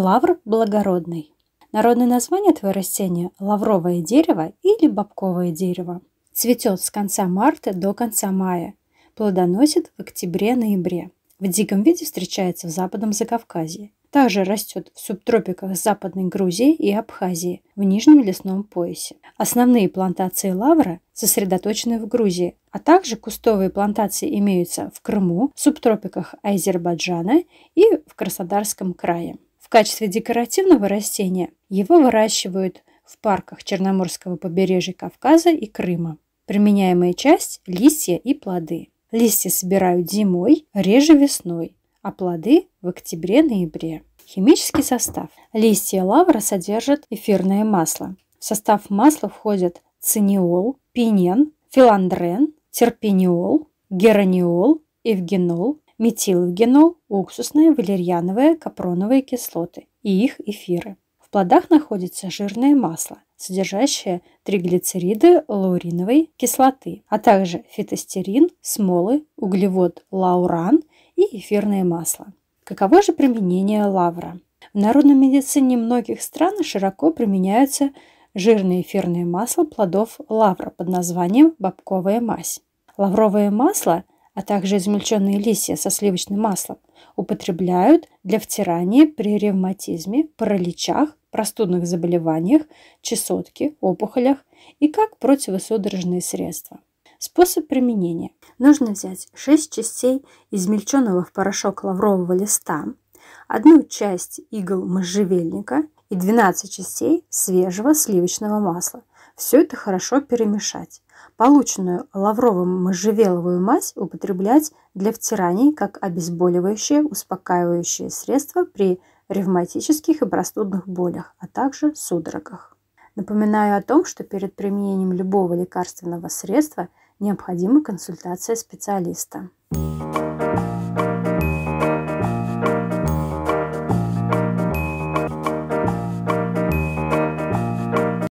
Лавр благородный. Народное название этого растения – лавровое дерево или бобковое дерево. Цветет с конца марта до конца мая. Плодоносит в октябре-ноябре. В диком виде встречается в Западном Закавказье. Также растет в субтропиках Западной Грузии и Абхазии в нижнем лесном поясе. Основные плантации лавра сосредоточены в Грузии, а также кустовые плантации имеются в Крыму, в субтропиках Азербайджана и в Краснодарском крае качестве декоративного растения его выращивают в парках Черноморского побережья Кавказа и Крыма. Применяемая часть – листья и плоды. Листья собирают зимой, реже весной, а плоды – в октябре-ноябре. Химический состав. Листья лавра содержат эфирное масло. В состав масла входят циниол, пинен, филандрен, терпениол, гераниол, эвгенол, метилгенол, уксусные, валерьяновые, капроновые кислоты и их эфиры. В плодах находится жирное масло, содержащее триглицериды лауриновой кислоты, а также фитостерин, смолы, углевод лауран и эфирное масло. Каково же применение лавра? В народной медицине многих стран широко применяются жирное эфирное масло плодов лавра под названием бобковая мазь. Лавровое масло а также измельченные листья со сливочным маслом употребляют для втирания при ревматизме, параличах, простудных заболеваниях, чесотке, опухолях и как противосудорожные средства. Способ применения. Нужно взять 6 частей измельченного в порошок лаврового листа, одну часть игл можжевельника и 12 частей свежего сливочного масла. Все это хорошо перемешать. Полученную лаврово-можжевеловую мазь употреблять для втираний как обезболивающее, успокаивающее средство при ревматических и простудных болях, а также судорогах. Напоминаю о том, что перед применением любого лекарственного средства необходима консультация специалиста.